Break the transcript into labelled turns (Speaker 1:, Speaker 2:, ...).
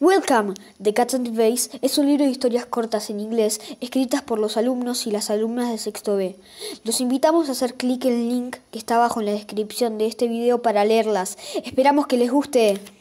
Speaker 1: Welcome! The Cats and the Base es un libro de historias cortas en inglés escritas por los alumnos y las alumnas de sexto B. Los invitamos a hacer clic en el link que está abajo en la descripción de este video para leerlas. Esperamos que les guste.